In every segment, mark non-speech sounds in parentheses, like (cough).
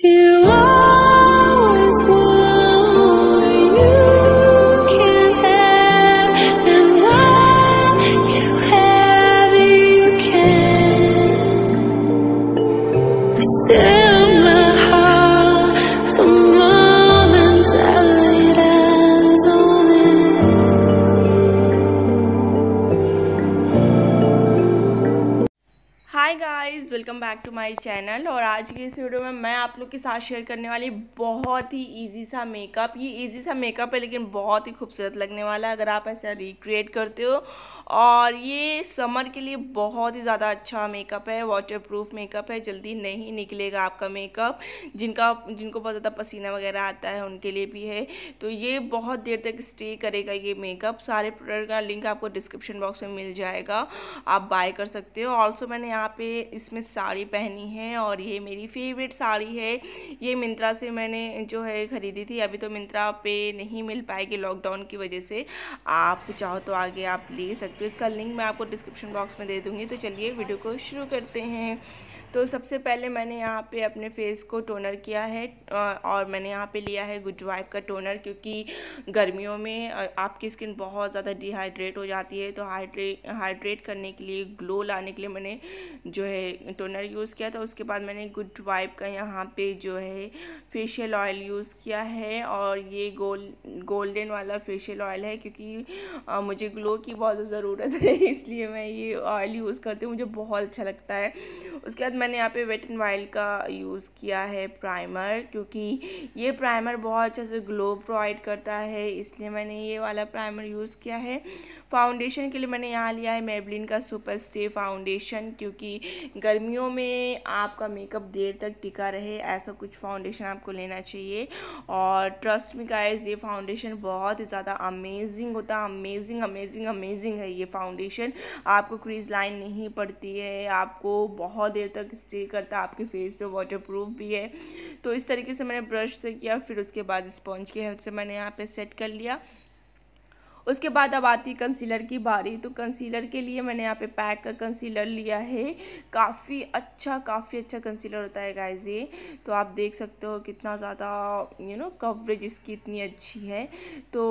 feel hi guys welcome back to my channel और आज की इस वीडियो में मैं आप लोग के साथ शेयर करने वाली बहुत ही इजी सा मेकअप ये इजी सा मेकअप है लेकिन बहुत ही खूबसूरत लगने वाला है अगर आप ऐसा रिक्रिएट करते हो और ये समर के लिए बहुत ही ज़्यादा अच्छा मेकअप है वाटर प्रूफ मेकअप है जल्दी नहीं निकलेगा आपका मेकअप जिनका जिनको बहुत ज़्यादा पसीना वगैरह आता है उनके लिए भी है तो ये बहुत देर तक स्टे करेगा ये मेकअप सारे प्रोडक्ट का लिंक आपको डिस्क्रिप्शन बॉक्स में मिल जाएगा आप बाय कर सकते हो ऑल्सो मैंने यहाँ पे इसमें साड़ी पहनी है और ये मेरी फेवरेट साड़ी है ये मिंत्रा से मैंने जो है ख़रीदी थी अभी तो मिंत्रा पे नहीं मिल पाएगी लॉकडाउन की वजह से आप चाहो तो आगे आप ले सकते हो इसका लिंक मैं आपको डिस्क्रिप्शन बॉक्स में दे दूँगी तो चलिए वीडियो को शुरू करते हैं तो सबसे पहले मैंने यहाँ पे अपने फेस को टोनर किया है और मैंने यहाँ पे लिया है गुड वाइब का टोनर क्योंकि गर्मियों में आपकी स्किन बहुत ज़्यादा डिहाइड्रेट हो जाती है तो हाइड्रेट हाइड्रेट करने के लिए ग्लो लाने के लिए मैंने जो है टोनर यूज़ किया था उसके बाद मैंने गुड वाइब का यहाँ पर जो है फेशियल ऑयल यूज़ किया है और ये गोल गोल्डन वाला फेशियल ऑयल है क्योंकि आ, मुझे ग्लो की बहुत ज़रूरत है (laughs) इसलिए मैं ये ऑयल यूज़ करती हूँ मुझे बहुत अच्छा लगता है उसके बाद मैंने यहाँ पे वेट एंड वाइल्ड का यूज़ किया है प्राइमर क्योंकि ये प्राइमर बहुत अच्छे से ग्लो प्रोवाइड करता है इसलिए मैंने ये वाला प्राइमर यूज़ किया है फाउंडेशन के लिए मैंने यहाँ लिया है मेबलिन का सुपर स्टे फाउंडेशन क्योंकि गर्मियों में आपका मेकअप देर तक टिका रहे ऐसा कुछ फाउंडेशन आपको लेना चाहिए और ट्रस्ट में गाइस ये फाउंडेशन बहुत ही ज़्यादा अमेजिंग होता अमेजिंग अमेजिंग अमेजिंग है ये फाउंडेशन आपको क्रीज लाइन नहीं पड़ती है आपको बहुत देर तक तक स्टे करता आपके फेस पे वाटरप्रूफ भी है तो इस तरीके से मैंने ब्रश से किया फिर उसके बाद स्पॉन्ज की हेल्प से मैंने यहाँ पे सेट कर लिया उसके बाद अब आती है कंसीलर की बारी तो कंसीलर के लिए मैंने यहाँ पे पैक का कंसीलर लिया है काफ़ी अच्छा काफ़ी अच्छा कंसीलर होता है गाइज ये तो आप देख सकते हो कितना ज़्यादा यू नो कवरेज इसकी इतनी अच्छी है तो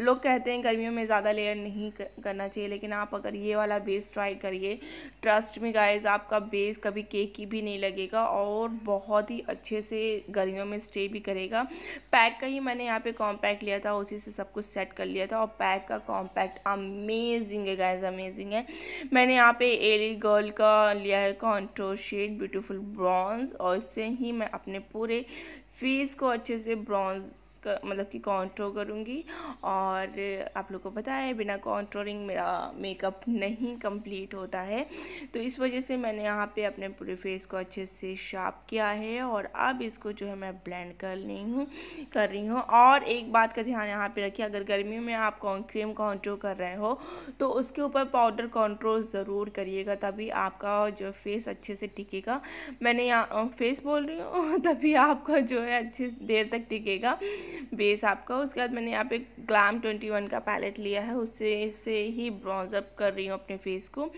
लोग कहते हैं गर्मियों में ज़्यादा लेयर नहीं करना चाहिए लेकिन आप अगर ये वाला बेस ट्राई करिए ट्रस्ट में गाइस आपका बेस कभी केक की भी नहीं लगेगा और बहुत ही अच्छे से गर्मियों में स्टे भी करेगा पैक का ही मैंने यहाँ पे कॉम्पैक्ट लिया था उसी से सब कुछ सेट कर लिया था और पैक का कॉम्पैक्ट अमेजिंग है गाइज अमेजिंग है मैंने यहाँ पे एली गर्ल का लिया है कॉन्ट्रो शेड ब्यूटिफुल ब्रॉन्ज और इससे ही मैं अपने पूरे फेस को अच्छे से ब्रॉन्ज़ मतलब कि कॉन्ट्रो करूँगी और आप लोग को पता है बिना कॉन्ट्रोलिंग मेरा मेकअप नहीं कंप्लीट होता है तो इस वजह से मैंने यहाँ पे अपने पूरे फेस को अच्छे से शार्प किया है और अब इसको जो है मैं ब्लेंड कर रही हूँ कर रही हूँ और एक बात का ध्यान यहाँ पर रखिए अगर गर्मी में आप क्रीम कॉन्ट्रो कर रहे हो तो उसके ऊपर पाउडर कॉन्ट्रोल ज़रूर करिएगा तभी आपका जो फेस अच्छे से टिकेगा मैंने यहाँ फेस बोल रही हूँ (laughs) तभी आपका जो है अच्छे देर तक टिकेगा बेस आपका उसके बाद मैंने यहाँ पे ग्लैम ट्वेंटी वन का पैलेट लिया है उससे से ही ब्रॉन्ज अप कर रही हूँ अपने फेस को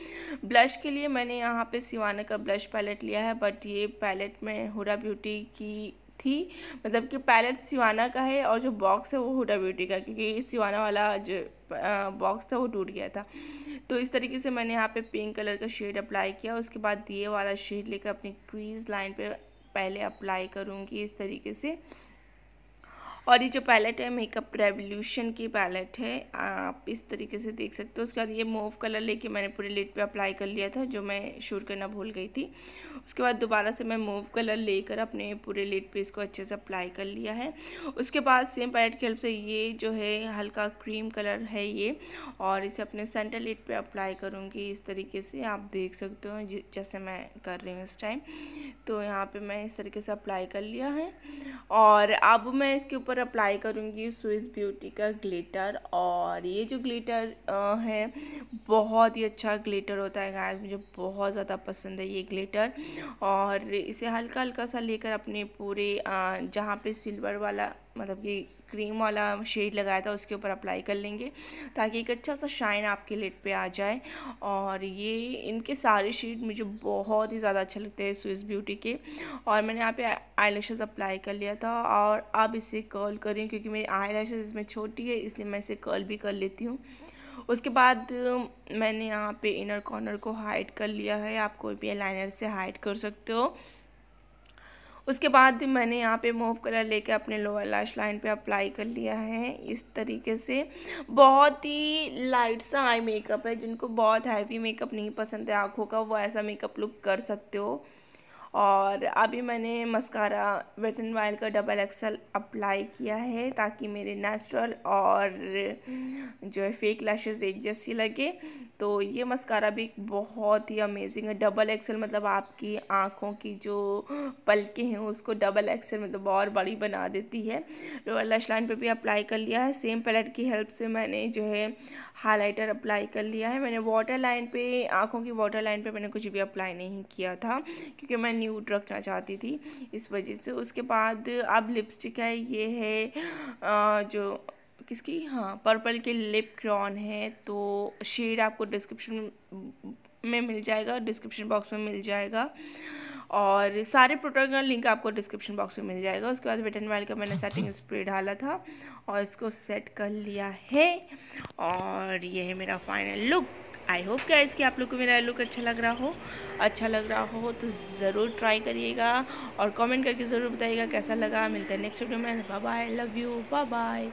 ब्लश के लिए मैंने यहाँ पे सिवाना का ब्लश पैलेट लिया है बट ये पैलेट मैं हुडा ब्यूटी की थी मतलब कि पैलेट सिवाना का है और जो बॉक्स है वो हुडा ब्यूटी का क्योंकि सिवाना वाला जो बॉक्स था वो टूट गया था तो इस तरीके से मैंने यहाँ पे पिंक कलर का शेड अप्लाई किया उसके बाद दिए वाला शेड लेकर अपनी क्रीज लाइन पे पहले अप्लाई करूँगी इस तरीके से और ये जो पैलेट है मेकअप रेवोल्यूशन की पैलेट है आप इस तरीके से देख सकते हो उसके बाद ये मोव कलर लेके मैंने पूरे लिट पे अप्लाई कर लिया था जो मैं शूट करना भूल गई थी उसके बाद दोबारा से मैं मोव कलर लेकर अपने पूरे लिट पे इसको अच्छे से अप्लाई कर लिया है उसके बाद सेम पैलेट की हेल्प से ये जो है हल्का क्रीम कलर है ये और इसे अपने सेंटर लिट पर अप्लाई करूँगी इस तरीके से आप देख सकते हो जैसे मैं कर रही हूँ इस टाइम तो यहाँ पर मैं इस तरीके से अप्लाई कर लिया है और अब मैं इसके ऊपर पर अप्लाई करूँगी स्विस ब्यूटी का ग्लिटर और ये जो ग्लिटर है बहुत ही अच्छा ग्लिटर होता है गाय मुझे बहुत ज़्यादा पसंद है ये ग्लिटर और इसे हल्का हल्का सा लेकर अपने पूरे जहाँ पे सिल्वर वाला मतलब कि क्रीम वाला शेड लगाया था उसके ऊपर अप्लाई कर लेंगे ताकि एक अच्छा सा शाइन आपके लेट पे आ जाए और ये इनके सारे शेड मुझे बहुत ही ज़्यादा अच्छे लगते हैं स्विस ब्यूटी के और मैंने यहाँ पे आई अप्लाई कर लिया था और अब इसे कर्ल कर रही हूँ क्योंकि मेरी आई इसमें छोटी है इसलिए मैं इसे कर्ल भी कर लेती हूँ उसके बाद मैंने यहाँ पे इनर कॉर्नर को हाइड कर लिया है आप कोई भी लाइनर से हाइड कर सकते हो उसके बाद मैंने यहाँ पे मूव कलर लेके अपने लोअर लाश लाइन पे अप्लाई कर लिया है इस तरीके से बहुत ही लाइट सा आई मेकअप है जिनको बहुत हैवी मेकअप नहीं पसंद है आँखों का वो ऐसा मेकअप लुक कर सकते हो और अभी मैंने मस्कारा वेट एंड वाइल्ड का डबल एक्सल अप्लाई किया है ताकि मेरे नेचुरल और जो है फेक लैशेज एक जैसी लगे तो ये मस्कारा भी बहुत ही अमेजिंग है डबल एक्सल मतलब आपकी आँखों की जो पलके हैं उसको डबल एक्सल मतलब और बड़ी बना देती है लोअर लैश लाइन पर भी अप्लाई कर लिया है सेम पैलेट की हेल्प से मैंने जो है हाइलाइटर अप्लाई कर लिया है मैंने वाटर लाइन पर आँखों की वाटर लाइन पर मैंने कुछ भी अप्लाई नहीं किया था क्योंकि मैं न्यूड रखना चाहती थी इस वजह से उसके बाद अब लिपस्टिक है ये है जो किसकी हाँ पर्पल के लिप क्रॉन है तो शेड आपको डिस्क्रिप्शन में मिल जाएगा डिस्क्रिप्शन बॉक्स में मिल जाएगा और सारे प्रोडक्ट का लिंक आपको डिस्क्रिप्शन बॉक्स में मिल जाएगा उसके बाद विटन वाइल का मैंने सेटिंग स्प्रे डाला था और इसको सेट कर लिया है और ये है मेरा फाइनल लुक आई होप क्या इसके आप लोग को मेरा लुक अच्छा लग रहा हो अच्छा लग रहा हो तो ज़रूर ट्राई करिएगा और कमेंट करके ज़रूर बताइएगा कैसा लगा मिलता है नेक्स्ट वीडियो में bye bye love you bye bye